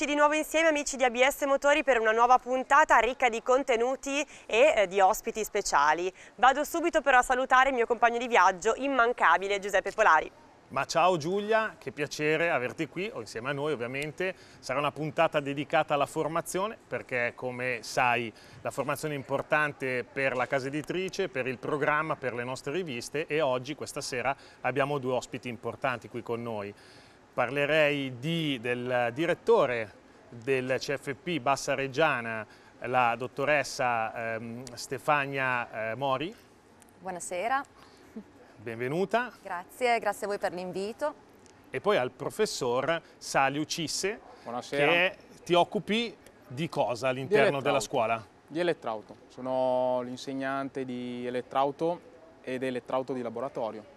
Eccoci di nuovo insieme amici di ABS Motori per una nuova puntata ricca di contenuti e eh, di ospiti speciali. Vado subito però a salutare il mio compagno di viaggio immancabile Giuseppe Polari. Ma ciao Giulia, che piacere averti qui o insieme a noi ovviamente. Sarà una puntata dedicata alla formazione perché come sai la formazione è importante per la casa editrice, per il programma, per le nostre riviste e oggi questa sera abbiamo due ospiti importanti qui con noi parlerei di, del direttore del CFP Bassa Reggiana, la dottoressa ehm, Stefania eh, Mori. Buonasera. Benvenuta. Grazie, grazie a voi per l'invito. E poi al professor Saliu Cisse, Buonasera. che ti occupi di cosa all'interno della scuola? Di elettrauto, sono l'insegnante di elettrauto ed elettrauto di laboratorio.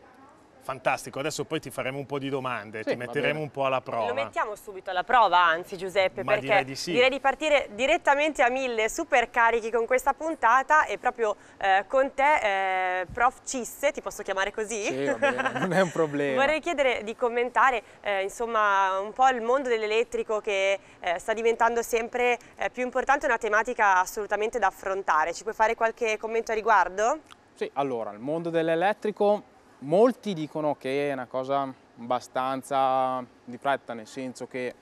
Fantastico, adesso poi ti faremo un po' di domande, sì, ti metteremo un po' alla prova. Lo mettiamo subito alla prova, anzi Giuseppe, Ma perché direi di, sì. direi di, partire direttamente a mille super carichi con questa puntata e proprio eh, con te, eh, prof Cisse, ti posso chiamare così? Sì, vabbè, non è un problema. Vorrei chiedere di commentare eh, insomma, un po' il mondo dell'elettrico che eh, sta diventando sempre eh, più importante, una tematica assolutamente da affrontare. Ci puoi fare qualche commento a riguardo? Sì, allora, il mondo dell'elettrico molti dicono che è una cosa abbastanza di fretta, nel senso che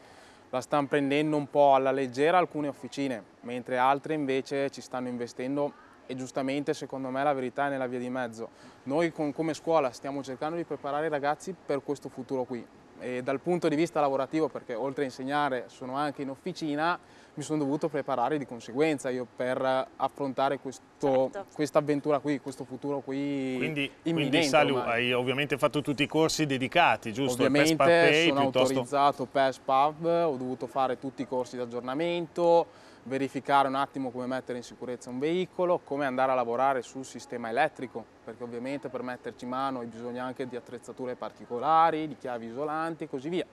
la stanno prendendo un po' alla leggera alcune officine, mentre altre invece ci stanno investendo e giustamente secondo me la verità è nella via di mezzo. Noi con, come scuola stiamo cercando di preparare i ragazzi per questo futuro qui, e dal punto di vista lavorativo, perché oltre a insegnare sono anche in officina, mi sono dovuto preparare di conseguenza io per affrontare certo. questa avventura qui, questo futuro qui Quindi, quindi Salu, hai ovviamente fatto tutti i corsi dedicati, giusto? Ovviamente PESPAP sono piuttosto... autorizzato PESPAV, ho dovuto fare tutti i corsi di aggiornamento, verificare un attimo come mettere in sicurezza un veicolo, come andare a lavorare sul sistema elettrico, perché ovviamente per metterci mano hai bisogno anche di attrezzature particolari, di chiavi isolanti e così via.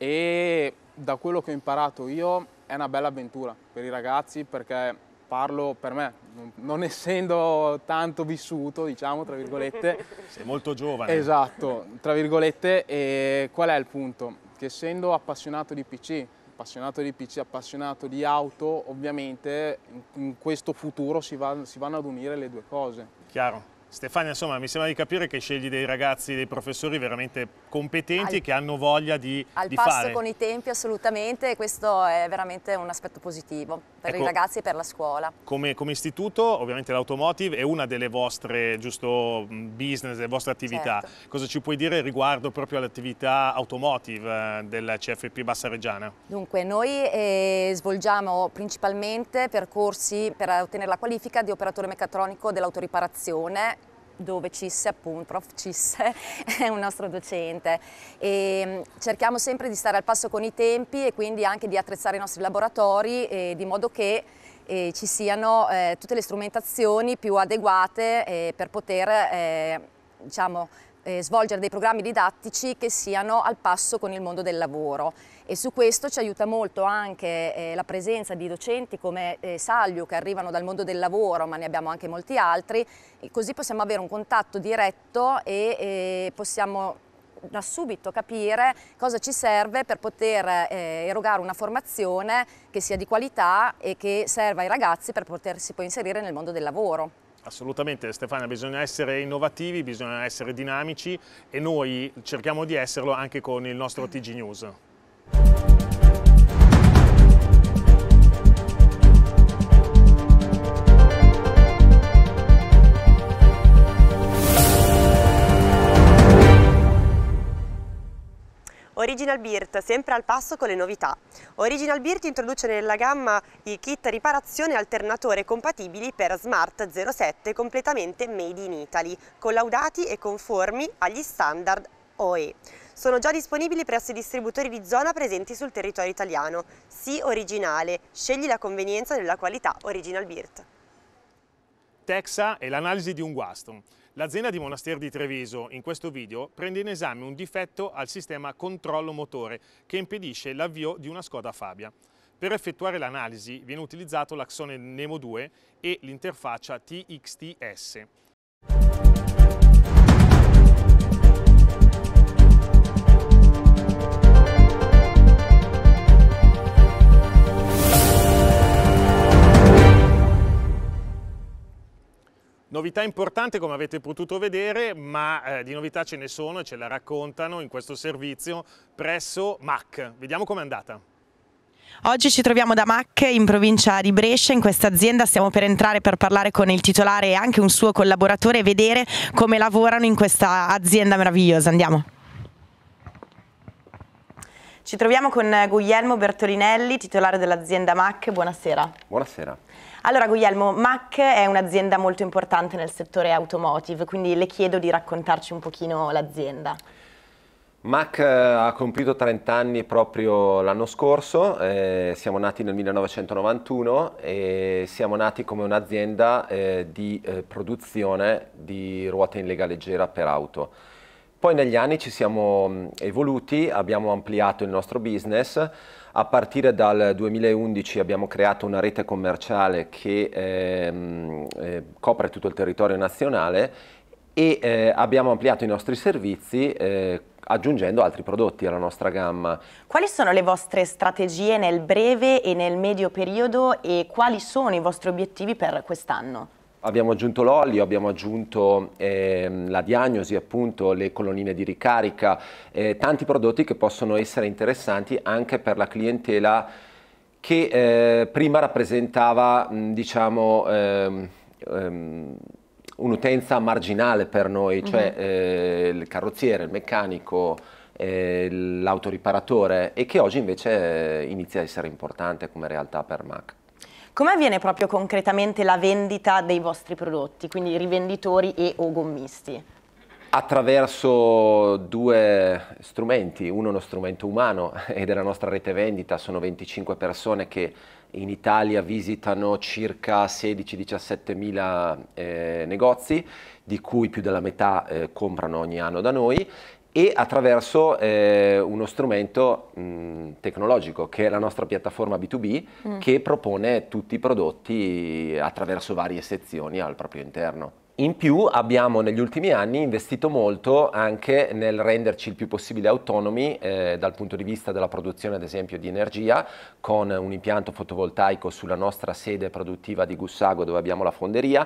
E da quello che ho imparato io è una bella avventura per i ragazzi perché parlo per me, non essendo tanto vissuto, diciamo, tra virgolette. Sei molto giovane. Esatto, tra virgolette, e qual è il punto? Che essendo appassionato di PC, appassionato di PC, appassionato di auto, ovviamente in questo futuro si, va, si vanno ad unire le due cose. Chiaro. Stefania, insomma, mi sembra di capire che scegli dei ragazzi, dei professori veramente competenti al, che hanno voglia di, al di fare. Al passo con i tempi, assolutamente, e questo è veramente un aspetto positivo per ecco, i ragazzi e per la scuola. Come, come istituto ovviamente l'automotive è una delle vostre giusto, mm, business, delle vostre attività. Certo. Cosa ci puoi dire riguardo proprio all'attività automotive eh, del CFP Bassa Reggiana? Dunque noi eh, svolgiamo principalmente percorsi per ottenere la qualifica di operatore meccatronico dell'autoriparazione dove Cisse, appunto, prof Cisse è un nostro docente. E mm, cerchiamo sempre di stare al passo con i tempi e quindi anche di attrezzare i nostri laboratori eh, di modo che eh, ci siano eh, tutte le strumentazioni più adeguate eh, per poter eh, diciamo, eh, svolgere dei programmi didattici che siano al passo con il mondo del lavoro e su questo ci aiuta molto anche eh, la presenza di docenti come eh, Saglio che arrivano dal mondo del lavoro ma ne abbiamo anche molti altri e così possiamo avere un contatto diretto e eh, possiamo da subito capire cosa ci serve per poter eh, erogare una formazione che sia di qualità e che serva ai ragazzi per potersi poi inserire nel mondo del lavoro. Assolutamente Stefania, bisogna essere innovativi, bisogna essere dinamici e noi cerchiamo di esserlo anche con il nostro TG News. Original Beard, sempre al passo con le novità. Original Beard introduce nella gamma i kit riparazione alternatore compatibili per Smart 07 completamente made in Italy, collaudati e conformi agli standard OE. Sono già disponibili presso i distributori di zona presenti sul territorio italiano. Sii originale, scegli la convenienza della qualità Original Beard. Texa e l'analisi di un guasto. L'azienda di Monastero di Treviso in questo video prende in esame un difetto al sistema controllo motore che impedisce l'avvio di una Skoda Fabia. Per effettuare l'analisi viene utilizzato l'axone Nemo 2 e l'interfaccia TXTS. Novità importante come avete potuto vedere, ma eh, di novità ce ne sono e ce la raccontano in questo servizio presso MAC. Vediamo com'è andata. Oggi ci troviamo da MAC in provincia di Brescia, in questa azienda stiamo per entrare per parlare con il titolare e anche un suo collaboratore e vedere come lavorano in questa azienda meravigliosa. Andiamo. Ci troviamo con Guglielmo Bertolinelli, titolare dell'azienda MAC. Buonasera. Buonasera. Allora Guglielmo, MAC è un'azienda molto importante nel settore automotive, quindi le chiedo di raccontarci un pochino l'azienda. MAC eh, ha compiuto 30 anni proprio l'anno scorso, eh, siamo nati nel 1991 e siamo nati come un'azienda eh, di eh, produzione di ruote in lega leggera per auto. Poi negli anni ci siamo mm, evoluti, abbiamo ampliato il nostro business a partire dal 2011 abbiamo creato una rete commerciale che ehm, eh, copre tutto il territorio nazionale e eh, abbiamo ampliato i nostri servizi eh, aggiungendo altri prodotti alla nostra gamma. Quali sono le vostre strategie nel breve e nel medio periodo e quali sono i vostri obiettivi per quest'anno? Abbiamo aggiunto l'olio, abbiamo aggiunto eh, la diagnosi, appunto, le colonnine di ricarica, eh, tanti prodotti che possono essere interessanti anche per la clientela che eh, prima rappresentava, diciamo, ehm, ehm, un'utenza marginale per noi, mhm. cioè mm -hmm. il carrozziere, il meccanico, eh, l'autoriparatore e che oggi invece eh, inizia a essere importante come realtà per Mac. Come avviene proprio concretamente la vendita dei vostri prodotti, quindi rivenditori e o gommisti? Attraverso due strumenti, uno è uno strumento umano e della nostra rete vendita, sono 25 persone che in Italia visitano circa 16-17 mila eh, negozi, di cui più della metà eh, comprano ogni anno da noi e attraverso eh, uno strumento mh, tecnologico che è la nostra piattaforma B2B mm. che propone tutti i prodotti attraverso varie sezioni al proprio interno. In più abbiamo negli ultimi anni investito molto anche nel renderci il più possibile autonomi eh, dal punto di vista della produzione ad esempio di energia con un impianto fotovoltaico sulla nostra sede produttiva di Gussago dove abbiamo la fonderia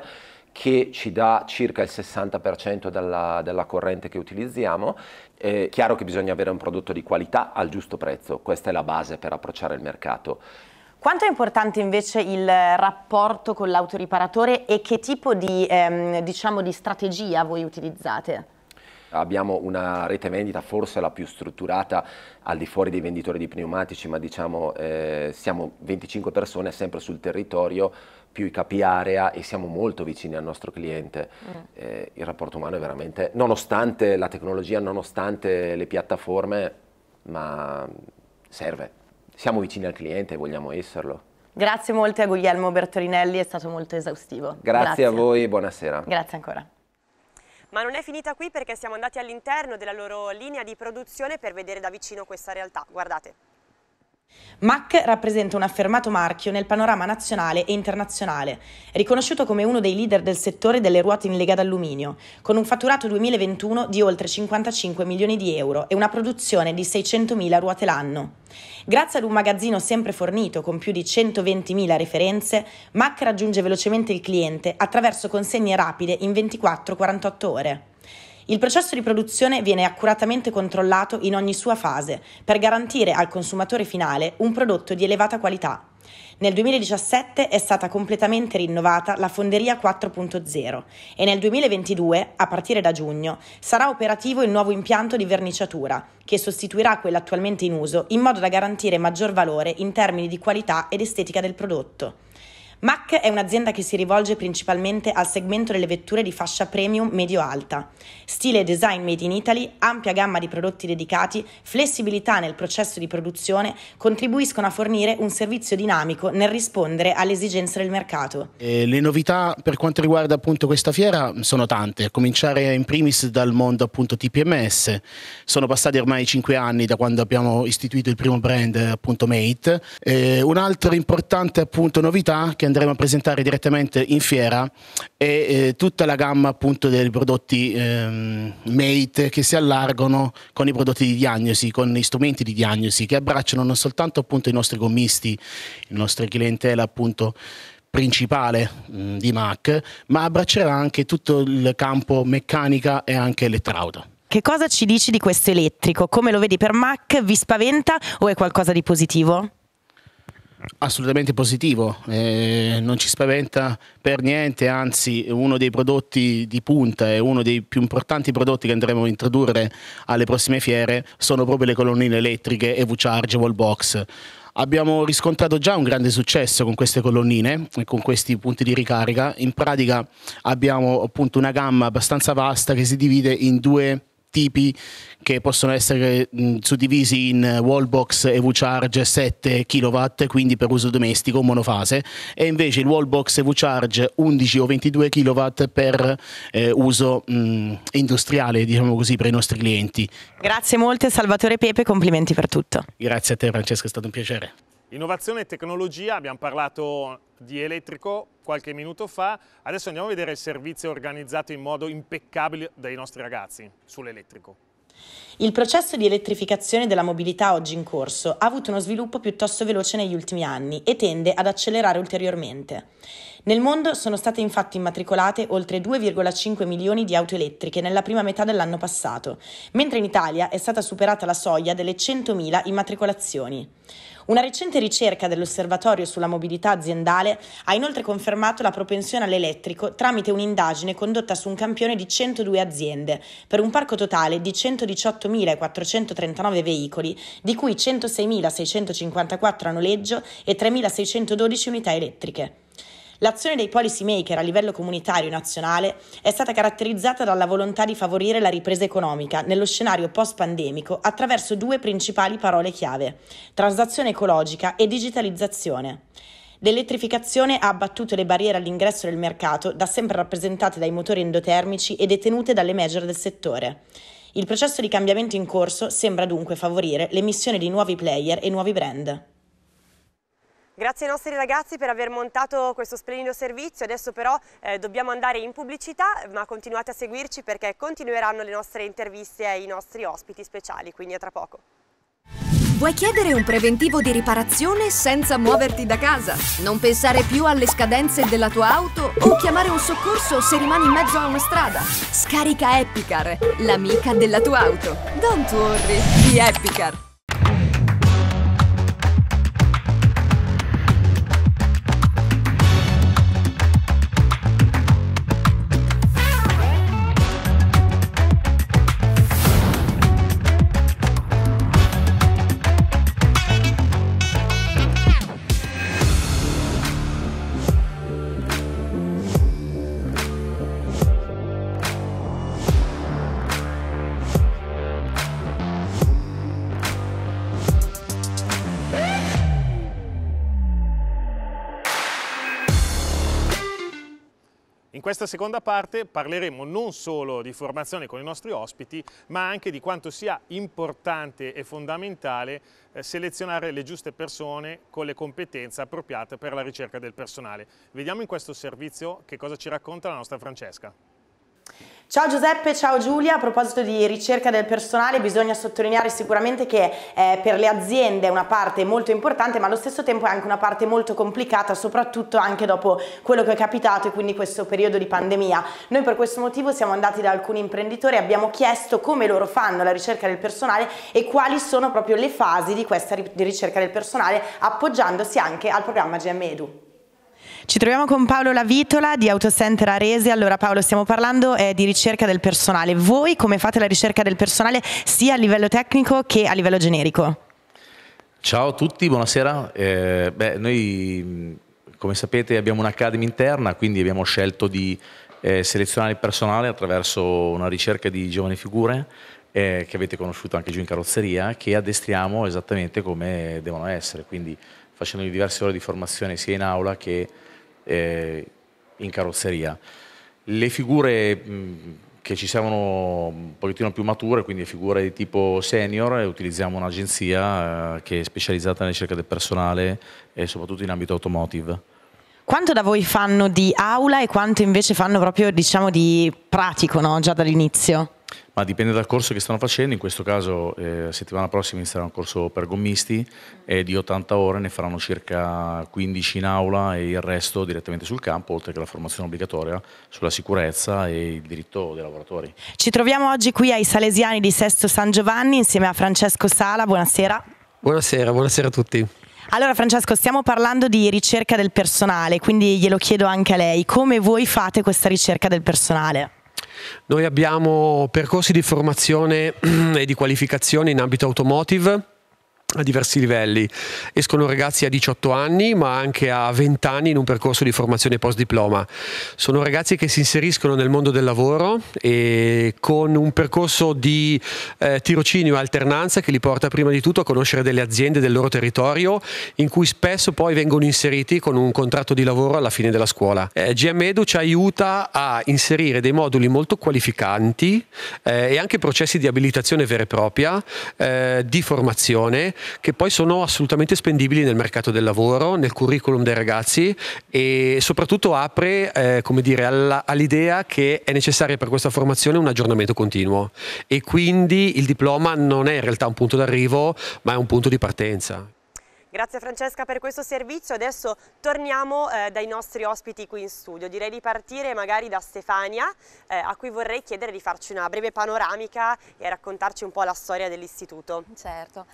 che ci dà circa il 60% della, della, corrente che utilizziamo. È chiaro che bisogna avere un prodotto di qualità al giusto prezzo, questa è la base per approcciare il mercato. Quanto è importante invece il rapporto con l'autoriparatore e che tipo di, ehm, diciamo, di strategia voi utilizzate? abbiamo una rete vendita forse la più strutturata al di fuori dei venditori di pneumatici, ma diciamo eh, siamo 25 persone sempre sul territorio più i capi area e siamo molto vicini al nostro cliente. Mm. Eh, il rapporto umano è veramente, nonostante la tecnologia, nonostante le piattaforme, ma serve. Siamo vicini al cliente e vogliamo esserlo. Grazie molte a Guglielmo Bertolinelli, è stato molto esaustivo. Grazie, Grazie. a voi, buonasera. Grazie ancora. Ma non è finita qui perché siamo andati all'interno della loro linea di produzione per vedere da vicino questa realtà. Guardate. Mac rappresenta un affermato marchio nel panorama nazionale e internazionale, riconosciuto come uno dei leader del settore delle ruote in lega d'alluminio, con un fatturato 2021 di oltre 55 milioni di euro e una produzione di 600.000 ruote l'anno. Grazie ad un magazzino sempre fornito con più di 120.000 referenze, Mac raggiunge velocemente il cliente attraverso consegne rapide in 24-48 ore. Il processo di produzione viene accuratamente controllato in ogni sua fase per garantire al consumatore finale un prodotto di elevata qualità. Nel 2017 è stata completamente rinnovata la Fonderia 4.0 e nel 2022, a partire da giugno, sarà operativo il nuovo impianto di verniciatura, che sostituirà quello attualmente in uso in modo da garantire maggior valore in termini di qualità ed estetica del prodotto. MAC è un'azienda che si rivolge principalmente al segmento delle vetture di fascia premium medio-alta. Stile e design made in Italy, ampia gamma di prodotti dedicati, flessibilità nel processo di produzione contribuiscono a fornire un servizio dinamico nel rispondere alle esigenze del mercato. E le novità per quanto riguarda appunto questa fiera sono tante, a cominciare in primis dal mondo appunto TPMS. Sono passati ormai 5 anni da quando abbiamo istituito il primo brand appunto Mate. E un'altra importante appunto novità che andremo a presentare direttamente in fiera e eh, tutta la gamma appunto dei prodotti ehm, Mate che si allargano con i prodotti di diagnosi, con gli strumenti di diagnosi che abbracciano non soltanto appunto i nostri gommisti, il nostro clientela appunto principale mh, mm, di Mac, ma abbraccerà anche tutto il campo meccanica e anche elettrauta. Che cosa ci dici di questo elettrico? Come lo vedi per Mac? Vi spaventa o è qualcosa di positivo? assolutamente positivo, eh, non ci spaventa per niente, anzi uno dei prodotti di punta e uno dei più importanti prodotti che andremo a introdurre alle prossime fiere sono proprio le colonnine elettriche EV Charge Wallbox. Abbiamo riscontrato già un grande successo con queste colonnine e con questi punti di ricarica. In pratica abbiamo appunto una gamma abbastanza vasta che si divide in due tipi che possono essere mh, suddivisi in wall wallbox EV Charge 7 kW, quindi per uso domestico, monofase, e invece il wall wallbox EV Charge 11 o 22 kW per eh, uso mh, industriale, diciamo così, per i nostri clienti. Grazie molte Salvatore Pepe, complimenti per tutto. Grazie a te Francesca, è stato un piacere. Innovazione e tecnologia, abbiamo parlato di elettrico qualche minuto fa, adesso andiamo a vedere il servizio organizzato in modo impeccabile dai nostri ragazzi sull'elettrico. Il processo di elettrificazione della mobilità oggi in corso ha avuto uno sviluppo piuttosto veloce negli ultimi anni e tende ad accelerare ulteriormente. Nel mondo sono state infatti immatricolate oltre 2,5 milioni di auto elettriche nella prima metà dell'anno passato, mentre in Italia è stata superata la soglia delle 100.000 immatricolazioni. Una recente ricerca dell'Osservatorio sulla mobilità aziendale ha inoltre confermato la propensione all'elettrico tramite un'indagine condotta su un campione di 102 aziende per un parco totale di 118.439 veicoli, di cui 106.654 a noleggio e 3.612 unità elettriche. L'azione dei policy maker a livello comunitario e nazionale è stata caratterizzata dalla volontà di favorire la ripresa economica nello scenario post-pandemico attraverso due principali parole chiave, transazione ecologica e digitalizzazione. L'elettrificazione ha abbattuto le barriere all'ingresso del mercato, da sempre rappresentate dai motori endotermici e detenute dalle major del settore. Il processo di cambiamento in corso sembra dunque favorire l'emissione di nuovi player e nuovi brand. Grazie ai nostri ragazzi per aver montato questo splendido servizio, adesso però eh, dobbiamo andare in pubblicità, ma continuate a seguirci perché continueranno le nostre interviste ai nostri ospiti speciali, quindi a tra poco. Vuoi chiedere un preventivo di riparazione senza muoverti da casa? Non pensare più alle scadenze della tua auto o chiamare un soccorso se rimani in mezzo a una strada? Scarica Epicar, l'amica della tua auto. Don't worry, di Epicar. questa seconda parte parleremo non solo di formazione con i nostri ospiti, ma anche di quanto sia importante e fondamentale eh, selezionare le giuste persone con le competenze appropriate per la ricerca del personale. Vediamo in questo servizio che cosa ci racconta la nostra Francesca. Ciao Giuseppe, ciao Giulia, a proposito di ricerca del personale bisogna sottolineare sicuramente che eh, per le aziende è una parte molto importante ma allo stesso tempo è anche una parte molto complicata soprattutto anche dopo quello che è capitato e quindi questo periodo di pandemia. Noi per questo motivo siamo andati da alcuni imprenditori e abbiamo chiesto come loro fanno la ricerca del personale e quali sono proprio le fasi di questa ricerca del personale appoggiandosi anche al programma GM Edu. Ci troviamo con Paolo Lavitola di Autocenter Arese. Allora Paolo, stiamo parlando eh, di ricerca del personale. Voi come fate la ricerca del personale sia a livello tecnico che a livello generico? Ciao a tutti, buonasera. Eh, beh, noi come sapete abbiamo un'Academy interna, quindi abbiamo scelto di eh, selezionare il personale attraverso una ricerca di giovani figure eh, che avete conosciuto anche giù in carrozzeria, che addestriamo esattamente come devono essere. Quindi facendo diverse ore di formazione sia in aula che eh, in carrozzeria. Le figure mh, che ci servono un pochettino più mature, quindi figure di tipo senior, eh, utilizziamo un'agenzia eh, che è specializzata nella ricerca del personale e soprattutto in ambito automotive. Quanto da voi fanno di aula e quanto invece fanno proprio diciamo, di pratico no? già dall'inizio? ma dipende dal corso che stanno facendo, in questo caso eh, settimana prossima inizierà un corso per gommisti e di 80 ore ne faranno circa 15 in aula e il resto direttamente sul campo, oltre che la formazione obbligatoria sulla sicurezza e il diritto dei lavoratori. Ci troviamo oggi qui ai Salesiani di Sesto San Giovanni insieme a Francesco Sala, buonasera. Buonasera, buonasera a tutti. Allora Francesco, stiamo parlando di ricerca del personale, quindi glielo chiedo anche a lei, come voi fate questa ricerca del personale? Noi abbiamo percorsi di formazione e di qualificazione in ambito automotive a diversi livelli. Escono ragazzi a 18 anni, ma anche a 20 anni in un percorso di formazione post diploma. Sono ragazzi che si inseriscono nel mondo del lavoro e con un percorso di eh, tirocinio e alternanza che li porta prima di tutto a conoscere delle aziende del loro territorio, in cui spesso poi vengono inseriti con un contratto di lavoro alla fine della scuola. Eh, GM Edu ci aiuta a inserire dei moduli molto qualificanti eh, e anche processi di abilitazione vera e propria, eh, di formazione che poi sono assolutamente spendibili nel mercato del lavoro, nel curriculum dei ragazzi e soprattutto apre eh, come dire, alla, all'idea che è necessaria per questa formazione un aggiornamento continuo e quindi il diploma non è in realtà un punto d'arrivo ma è un punto di partenza. Grazie Francesca per questo servizio, adesso torniamo eh, dai nostri ospiti qui in studio, direi di partire magari da Stefania eh, a cui vorrei chiedere di farci una breve panoramica e raccontarci un po' la storia dell'istituto. Certo.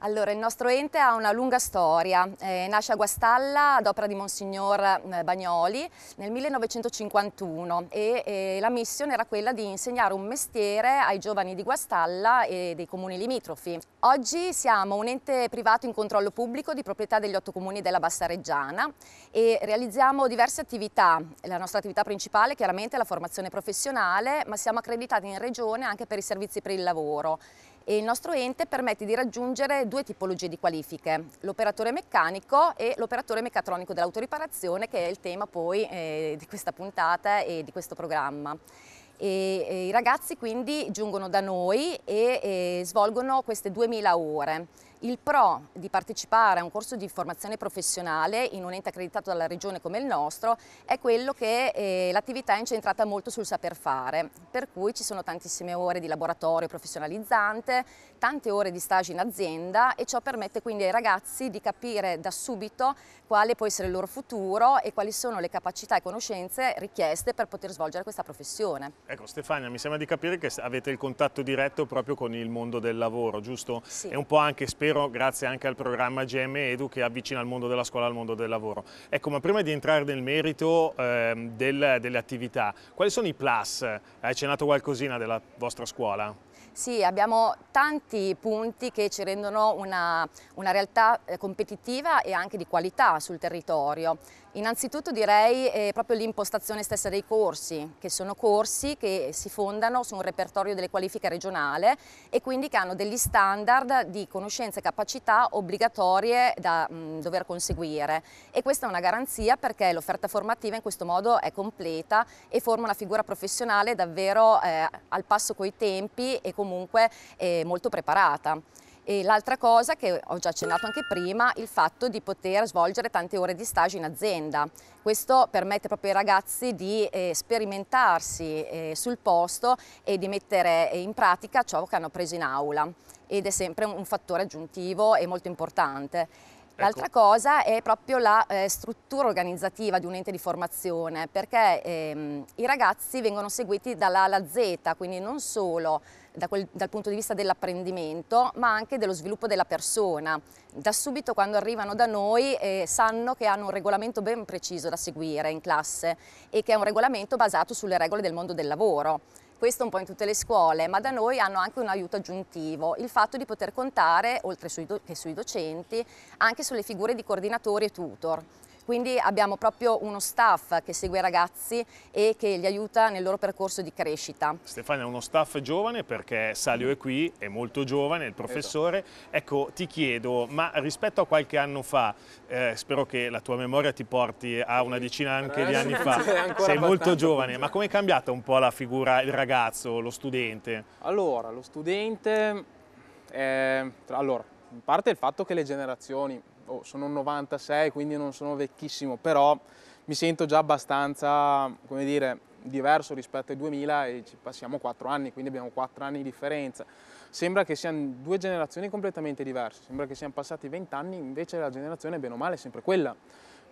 Allora, il nostro ente ha una lunga storia, eh, nasce a Guastalla ad opera di Monsignor mm, Bagnoli nel 1951 e eh, la missione era quella di insegnare un mestiere ai giovani di Guastalla e dei comuni limitrofi. Oggi siamo un ente privato in controllo pubblico di proprietà degli otto comuni della Bassa Reggiana e realizziamo diverse attività. La nostra attività principale chiaramente è la formazione professionale, ma siamo accreditati in regione anche per i servizi per il lavoro e il nostro ente permette di raggiungere due tipologie di qualifiche, l'operatore meccanico e l'operatore meccatronico dell'autoriparazione che è il tema poi eh, di questa puntata e di questo programma. E, e eh, I ragazzi quindi giungono da noi e, e eh, svolgono queste 2000 ore il pro di partecipare a un corso di formazione professionale in un ente accreditato dalla regione come il nostro è quello che eh, l'attività è incentrata molto sul saper fare, per cui ci sono tantissime ore di laboratorio professionalizzante, tante ore di stage in azienda e ciò permette quindi ai ragazzi di capire da subito quale può essere il loro futuro e quali sono le capacità e conoscenze richieste per poter svolgere questa professione. Ecco Stefania, mi sembra di capire che avete il contatto diretto proprio con il mondo del lavoro, giusto? Sì. È un po' anche spesso spero grazie anche al programma GM Edu che avvicina il mondo della scuola al mondo del lavoro. Ecco, ma prima di entrare nel merito eh, del, delle attività, quali sono i plus? Hai cenato qualcosina della vostra scuola? Sì, abbiamo tanti punti che ci rendono una, una realtà eh, competitiva e anche di qualità sul territorio. Innanzitutto direi eh, proprio l'impostazione stessa dei corsi, che sono corsi che si fondano su un repertorio delle qualifiche regionale e quindi che hanno degli standard di conoscenze e capacità obbligatorie da mh, mm, dover conseguire. E questa è una garanzia perché l'offerta formativa in questo modo è completa e forma una figura professionale davvero eh, al passo coi tempi e comunque eh, molto preparata. E l'altra cosa che ho già accennato anche prima, il fatto di poter svolgere tante ore di stage in azienda. Questo permette proprio ai ragazzi di eh, sperimentarsi eh, sul posto e di mettere eh, in pratica ciò che hanno preso in aula ed è sempre un fattore aggiuntivo e molto importante. Ecco. L'altra ecco. cosa è proprio la eh, struttura organizzativa di un ente di formazione, perché ehm, i ragazzi vengono seguiti dalla alla Z, quindi non solo da quel, dal punto di vista dell'apprendimento, ma anche dello sviluppo della persona. Da subito quando arrivano da noi eh, sanno che hanno un regolamento ben preciso da seguire in classe e che è un regolamento basato sulle regole del mondo del lavoro. Questo un po' in tutte le scuole, ma da noi hanno anche un aiuto aggiuntivo, il fatto di poter contare, oltre sui che sui docenti, anche sulle figure di coordinatori e tutor. Quindi abbiamo proprio uno staff che segue i ragazzi e che li aiuta nel loro percorso di crescita. Stefania è uno staff giovane perché Salio è qui, è molto giovane, il professore. Ecco, ti chiedo, ma rispetto a qualche anno fa, eh, spero che la tua memoria ti porti a una decina anche di eh, anni fa, sei molto giovane, ma come è cambiata un po' la figura, il ragazzo, lo studente? Allora, lo studente... Eh, tra, allora, in parte il fatto che le generazioni oh, sono un 96 quindi non sono vecchissimo, però mi sento già abbastanza, come dire, diverso rispetto ai 2000 e ci passiamo 4 anni, quindi abbiamo 4 anni di differenza. Sembra che siano due generazioni completamente diverse, sembra che siano passati 20 anni, invece la generazione bene o male è sempre quella.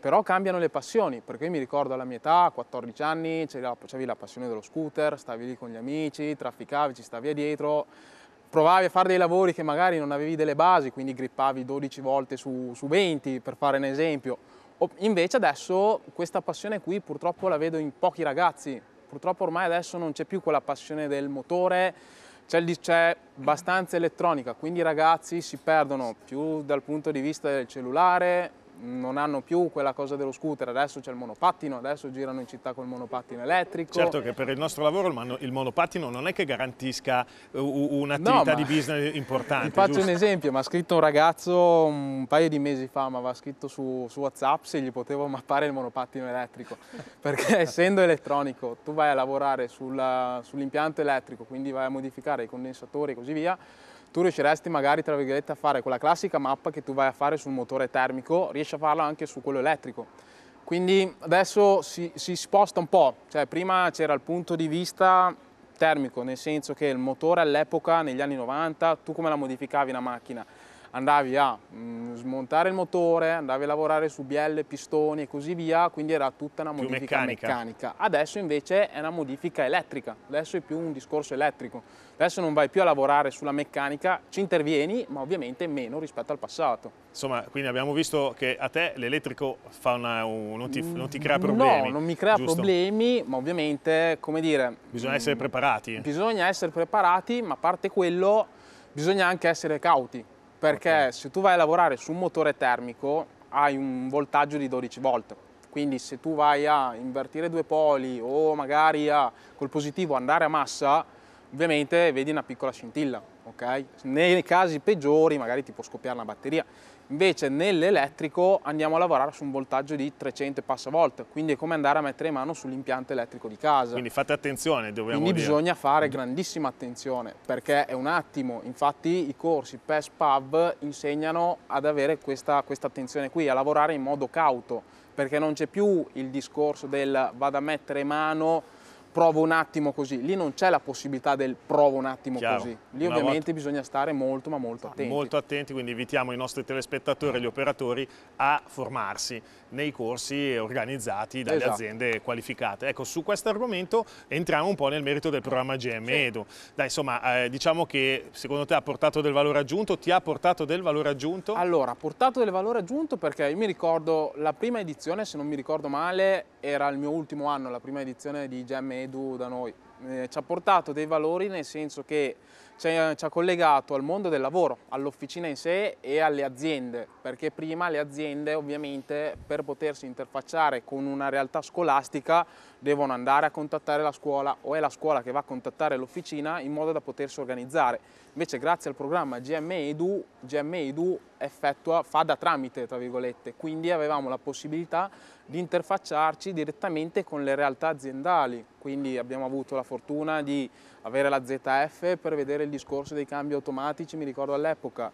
Però cambiano le passioni, perché io mi ricordo alla mia età, a 14 anni, c'avevi la passione dello scooter, stavi lì con gli amici, trafficavi, ci stavi dietro, provavi a fare dei lavori che magari non avevi delle basi, quindi grippavi 12 volte su, su 20 per fare un esempio. O, invece adesso questa passione qui purtroppo la vedo in pochi ragazzi, purtroppo ormai adesso non c'è più quella passione del motore, c'è, abbastanza elettronica, quindi i ragazzi si perdono più dal punto di vista del cellulare, non hanno più quella cosa dello scooter, adesso c'è il monopattino, adesso girano in città col monopattino elettrico. Certo che per il nostro lavoro il monopattino non è che garantisca eh, un'attività no, di business importante. Vi faccio giusto? un esempio, mi ha scritto un ragazzo un paio di mesi fa, mi aveva scritto su, su, Whatsapp se gli potevo mappare il monopattino elettrico, perché essendo elettronico tu vai a lavorare sull'impianto elettrico, quindi vai a modificare i condensatori e così via, tu riusciresti magari tra virgolette a fare quella classica mappa che tu vai a fare sul motore termico, riesci a farla anche su quello elettrico. Quindi adesso si, si sposta un po', cioè prima c'era il punto di vista termico, nel senso che il motore all'epoca, negli anni 90, tu come la modificavi una macchina? andavi a mm, smontare il motore, andavi a lavorare su bielle, pistoni e così via, quindi era tutta una modifica meccanica. meccanica. Adesso invece è una modifica elettrica, adesso è più un discorso elettrico. Adesso non vai più a lavorare sulla meccanica, ci intervieni, ma ovviamente meno rispetto al passato. Insomma, quindi abbiamo visto che a te l'elettrico non, mm, non, ti, crea problemi. No, non mi crea giusto? problemi, ma ovviamente, come dire... Bisogna essere mm, preparati. Bisogna essere preparati, ma a parte quello, bisogna anche essere cauti perché okay. se tu vai a lavorare su un motore termico hai un voltaggio di 12 volt. Quindi se tu vai a invertire due poli o magari a, col positivo andare a massa, ovviamente vedi una piccola scintilla, ok? Nei casi peggiori magari ti può scoppiare una batteria. Invece nell'elettrico andiamo a lavorare su un voltaggio di 300 e passa volt, quindi è come andare a mettere mano sull'impianto elettrico di casa. Quindi fate attenzione, dobbiamo Quindi dire. bisogna fare grandissima attenzione, perché è un attimo. Infatti i corsi PES PAV insegnano ad avere questa, questa attenzione qui, a lavorare in modo cauto, perché non c'è più il discorso del vado a mettere mano provo un attimo così, lì non c'è la possibilità del provo un attimo Chiaro. così, lì Una ovviamente volta... bisogna stare molto ma molto attenti. Molto attenti, quindi invitiamo i nostri telespettatori e gli operatori a formarsi nei corsi organizzati dalle esatto. aziende qualificate. Ecco, su questo argomento entriamo un po' nel merito del programma GM sì. Edu. Dai, insomma, eh, diciamo che secondo te ha portato del valore aggiunto, ti ha portato del valore aggiunto? Allora, ha portato del valore aggiunto perché io mi ricordo la prima edizione, se non mi ricordo male, era il mio ultimo anno, la prima edizione di GM Edu da noi. Eh, ci ha portato dei valori nel senso che ci ha, ci ha collegato al mondo del lavoro, all'officina in sé e alle aziende, perché prima le aziende ovviamente per potersi interfacciare con una realtà scolastica devono andare a contattare la scuola o è la scuola che va a contattare l'officina in modo da potersi organizzare. Invece grazie al programma GM Edu, GM Edu effettua, fa da tramite, tra virgolette, quindi avevamo la possibilità di interfacciarci direttamente con le realtà aziendali, quindi abbiamo avuto la fortuna di avere la ZF per vedere il discorso dei cambi automatici, mi ricordo all'epoca,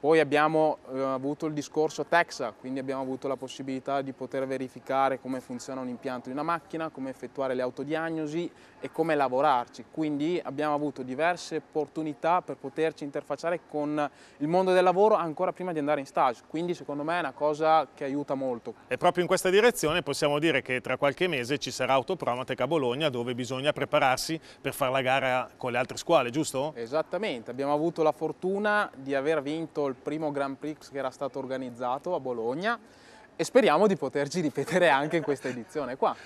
poi abbiamo eh, avuto il discorso Texa, quindi abbiamo avuto la possibilità di poter verificare come funziona un impianto di una macchina, come effettuare le autodiagnosi e come lavorarci. Quindi abbiamo avuto diverse opportunità per poterci interfacciare con il mondo del lavoro ancora prima di andare in stage, quindi secondo me è una cosa che aiuta molto. E proprio in questa direzione possiamo dire che tra qualche mese ci sarà Autopromatec a Bologna dove bisogna prepararsi per fare la gara con le altre scuole, giusto? Esattamente, abbiamo avuto la fortuna di aver vinto il primo Grand Prix che era stato organizzato a Bologna e speriamo di poterci ripetere anche in questa edizione qua.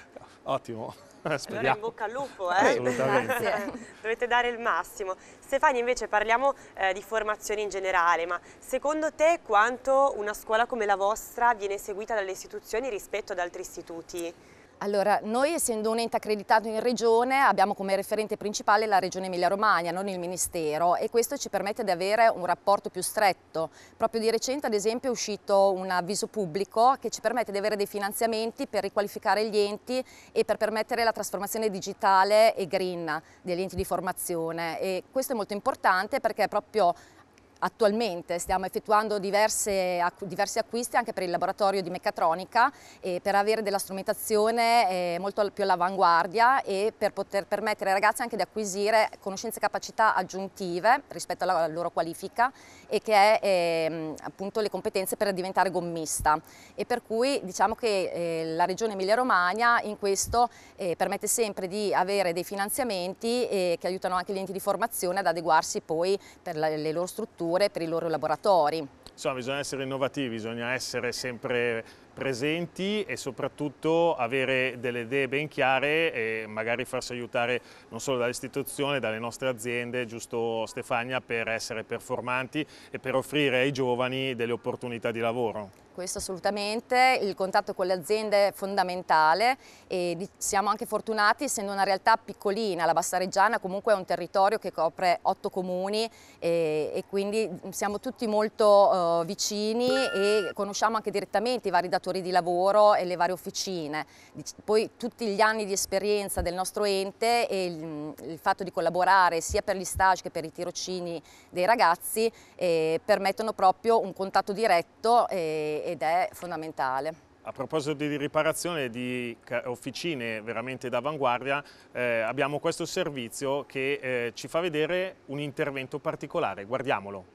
Ottimo. Speriamo. Eh, allora in bocca al lupo, eh? Assolutamente. Dovete dare il massimo. Stefani, invece parliamo eh, di formazione in generale, ma secondo te quanto una scuola come la vostra viene seguita dalle istituzioni rispetto ad altri istituti? Allora, noi essendo un ente accreditato in regione abbiamo come referente principale la regione Emilia-Romagna, non il Ministero e questo ci permette di avere un rapporto più stretto. Proprio di recente ad esempio è uscito un avviso pubblico che ci permette di avere dei finanziamenti per riqualificare gli enti e per permettere la trasformazione digitale e green degli enti di formazione e questo è molto importante perché proprio attualmente stiamo effettuando diverse, diversi acquisti anche per il laboratorio di meccatronica eh, per avere della strumentazione eh, molto più all'avanguardia e per poter permettere ai ragazzi anche di acquisire conoscenze e capacità aggiuntive rispetto alla loro qualifica e che è ehm, appunto le competenze per diventare gommista e per cui diciamo che eh, la regione Emilia Romagna in questo permette sempre di avere dei finanziamenti che aiutano anche gli enti di formazione ad adeguarsi poi per le loro strutture strutture per i loro laboratori. Insomma, bisogna essere innovativi, bisogna essere sempre presenti e soprattutto avere delle idee ben chiare e magari farsi aiutare non solo dall'istituzione, dalle nostre aziende, giusto Stefania, per essere performanti e per offrire ai giovani delle opportunità di lavoro. Questo assolutamente, il contatto con le aziende è fondamentale e siamo anche fortunati essendo una realtà piccolina, la Bassa Reggiana comunque è un territorio che copre otto comuni e, e quindi mm, siamo tutti molto uh, vicini e conosciamo anche direttamente i vari datori di lavoro e le varie officine. Poi tutti gli anni di esperienza del nostro ente e il, mm, il fatto di collaborare sia per gli stage che per i tirocini dei ragazzi eh, permettono proprio un contatto diretto eh, ed è fondamentale. A proposito di riparazione di officine veramente d'avanguardia, eh, abbiamo questo servizio che eh, ci fa vedere un intervento particolare, guardiamolo.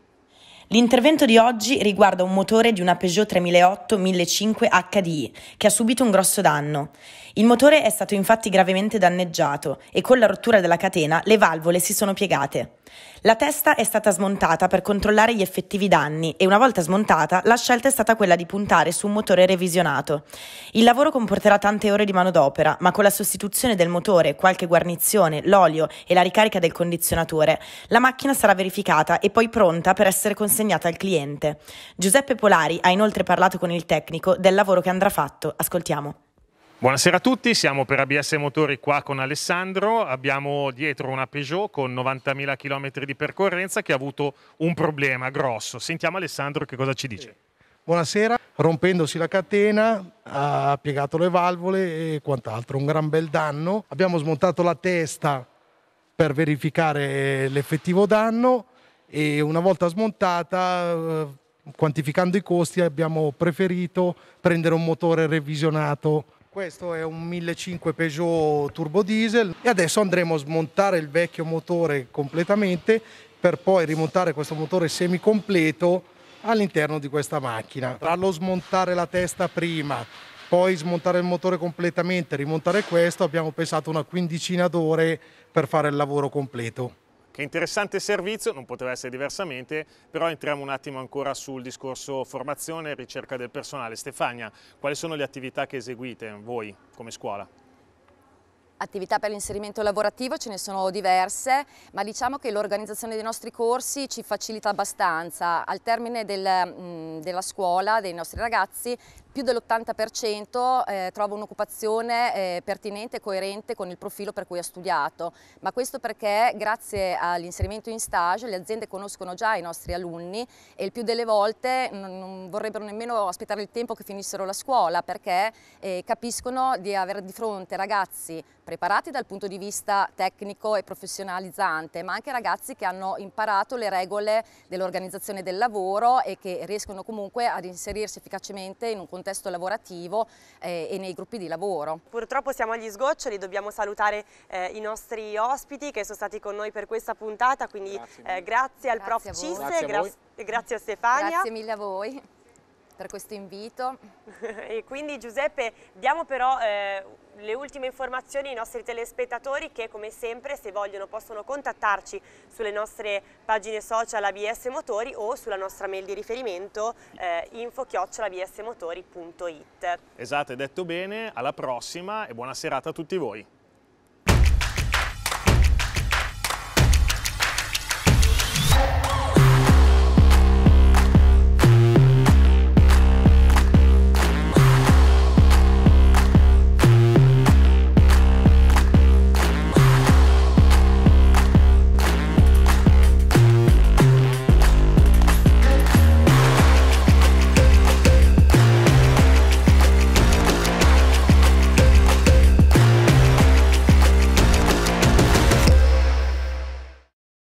L'intervento di oggi riguarda un motore di una Peugeot 3008 1500 HDI che ha subito un grosso danno. Il motore è stato infatti gravemente danneggiato e con la rottura della catena le valvole si sono piegate. La testa è stata smontata per controllare gli effettivi danni e una volta smontata la scelta è stata quella di puntare su un motore revisionato. Il lavoro comporterà tante ore di manodopera, ma con la sostituzione del motore, qualche guarnizione, l'olio e la ricarica del condizionatore, la macchina sarà verificata e poi pronta per essere consegnata al cliente. Giuseppe Polari ha inoltre parlato con il tecnico del lavoro che andrà fatto. Ascoltiamo. Buonasera a tutti, siamo per ABS Motori qua con Alessandro, abbiamo dietro una Peugeot con 90.000 km di percorrenza che ha avuto un problema grosso. Sentiamo Alessandro che cosa ci dice. Buonasera, rompendosi la catena ha piegato le valvole e quant'altro, un gran bel danno. Abbiamo smontato la testa per verificare l'effettivo danno e una volta smontata, eh, quantificando i costi, abbiamo preferito prendere un motore revisionato questo è un 1.500 Peugeot turbo diesel e adesso andremo a smontare il vecchio motore completamente per poi rimontare questo motore semicompleto all'interno di questa macchina. Tra lo smontare la testa prima, poi smontare il motore completamente, rimontare questo, abbiamo pensato una quindicina d'ore per fare il lavoro completo. Che interessante servizio, non poteva essere diversamente, però entriamo un attimo ancora sul discorso formazione e ricerca del personale. Stefania, quali sono le attività che eseguite voi come scuola? Attività per l'inserimento lavorativo ce ne sono diverse, ma diciamo che l'organizzazione dei nostri corsi ci facilita abbastanza. Al termine del, della scuola dei nostri ragazzi più dell'80% eh, trova un'occupazione eh, pertinente e coerente con il profilo per cui ha studiato, ma questo perché grazie all'inserimento in stage le aziende conoscono già i nostri alunni e il più delle volte non, non vorrebbero nemmeno aspettare il tempo che finissero la scuola perché eh, capiscono di avere di fronte ragazzi preparati dal punto di vista tecnico e professionalizzante, ma anche ragazzi che hanno imparato le regole dell'organizzazione del lavoro e che riescono comunque ad inserirsi efficacemente in un contesto lavorativo eh, e nei gruppi di lavoro. Purtroppo siamo agli sgoccioli, dobbiamo salutare eh, i nostri ospiti che sono stati con noi per questa puntata, quindi grazie, eh, grazie al grazie prof Cisse, grazie, grazie a Stefania. Grazie mille a voi per questo invito. e quindi Giuseppe diamo però eh, le ultime informazioni ai nostri telespettatori che come sempre se vogliono possono contattarci sulle nostre pagine social ABS Motori o sulla nostra mail di riferimento eh, info-absmotori.it. Esatto, hai detto bene, alla prossima e buona serata a tutti voi.